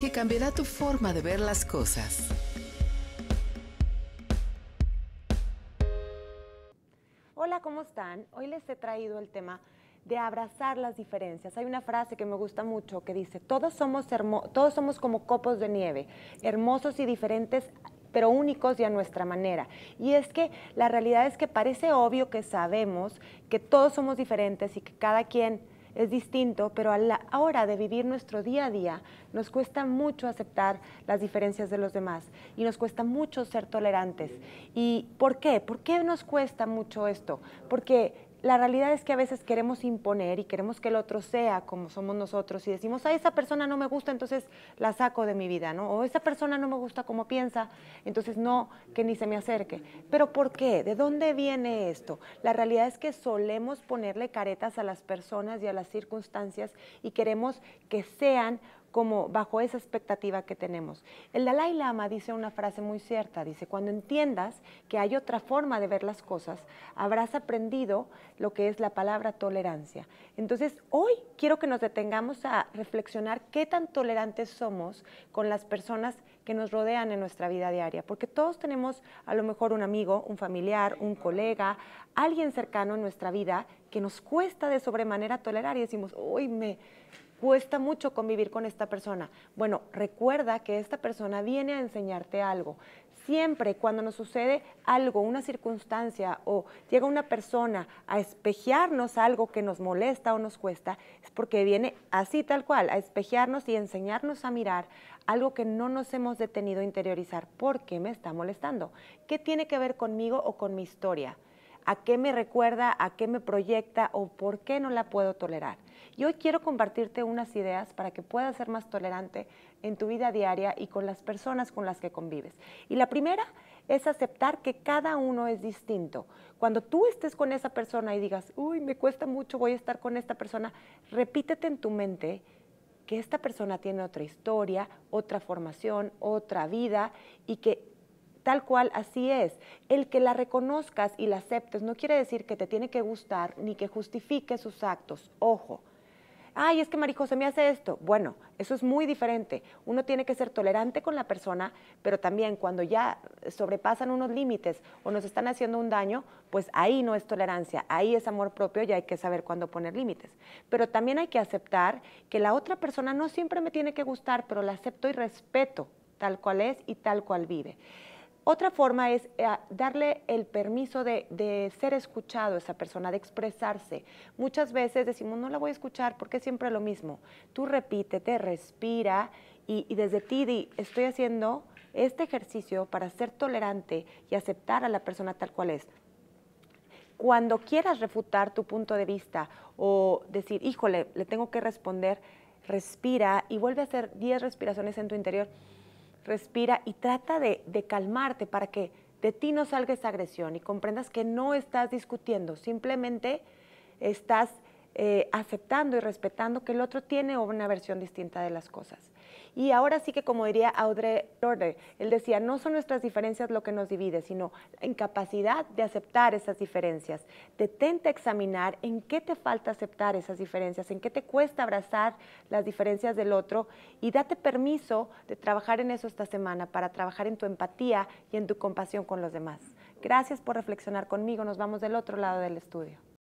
que cambiará tu forma de ver las cosas. Hola, ¿cómo están? Hoy les he traído el tema de abrazar las diferencias. Hay una frase que me gusta mucho que dice, todos somos, todos somos como copos de nieve, hermosos y diferentes pero únicos y a nuestra manera. Y es que la realidad es que parece obvio que sabemos que todos somos diferentes y que cada quien es distinto, pero a la hora de vivir nuestro día a día nos cuesta mucho aceptar las diferencias de los demás y nos cuesta mucho ser tolerantes. ¿Y por qué? ¿Por qué nos cuesta mucho esto? Porque la realidad es que a veces queremos imponer y queremos que el otro sea como somos nosotros y decimos, a esa persona no me gusta, entonces la saco de mi vida, ¿no? O esa persona no me gusta como piensa, entonces no, que ni se me acerque. Pero ¿por qué? ¿De dónde viene esto? La realidad es que solemos ponerle caretas a las personas y a las circunstancias y queremos que sean como bajo esa expectativa que tenemos. El Dalai Lama dice una frase muy cierta, dice, cuando entiendas que hay otra forma de ver las cosas, habrás aprendido lo que es la palabra tolerancia. Entonces, hoy quiero que nos detengamos a reflexionar qué tan tolerantes somos con las personas que nos rodean en nuestra vida diaria, porque todos tenemos a lo mejor un amigo, un familiar, un colega, alguien cercano en nuestra vida que nos cuesta de sobremanera tolerar y decimos, uy, me cuesta mucho convivir con esta persona. Bueno, recuerda que esta persona viene a enseñarte algo. Siempre cuando nos sucede algo, una circunstancia o llega una persona a espejearnos algo que nos molesta o nos cuesta, es porque viene así tal cual, a espejearnos y enseñarnos a mirar algo que no nos hemos detenido a interiorizar. ¿Por qué me está molestando? ¿Qué tiene que ver conmigo o con mi historia? a qué me recuerda, a qué me proyecta o por qué no la puedo tolerar. Y hoy quiero compartirte unas ideas para que puedas ser más tolerante en tu vida diaria y con las personas con las que convives. Y la primera es aceptar que cada uno es distinto. Cuando tú estés con esa persona y digas, uy, me cuesta mucho, voy a estar con esta persona, repítete en tu mente que esta persona tiene otra historia, otra formación, otra vida y que tal cual así es. El que la reconozcas y la aceptes no quiere decir que te tiene que gustar ni que justifique sus actos. Ojo. Ay, es que María me hace esto. Bueno, eso es muy diferente. Uno tiene que ser tolerante con la persona, pero también cuando ya sobrepasan unos límites o nos están haciendo un daño, pues ahí no es tolerancia, ahí es amor propio y hay que saber cuándo poner límites. Pero también hay que aceptar que la otra persona no siempre me tiene que gustar, pero la acepto y respeto tal cual es y tal cual vive. Otra forma es eh, darle el permiso de, ser escuchado a esa persona, de expresarse. Muchas veces decimos, no la voy a escuchar porque es siempre lo mismo. Tú repítete, respira y, desde ti estoy haciendo este ejercicio para ser tolerante y aceptar a la persona tal cual es cuando quieras refutar tu punto de vista o decir, híjole, le tengo que responder, respira y vuelve a hacer 10 respiraciones en tu interior respira y trata de, calmarte para que de ti no salga esa agresión y comprendas que no estás discutiendo, simplemente estás eh, aceptando y respetando que el otro tiene una versión distinta de las cosas. Y ahora sí que como diría Audre Lorde, él decía, no son nuestras diferencias lo que nos divide, sino la incapacidad de aceptar esas diferencias. Detente a examinar en qué te falta aceptar esas diferencias, en qué te cuesta abrazar las diferencias del otro y date permiso de trabajar en eso esta semana para trabajar en tu empatía y en tu compasión con los demás. Gracias por reflexionar conmigo, nos vamos del otro lado del estudio.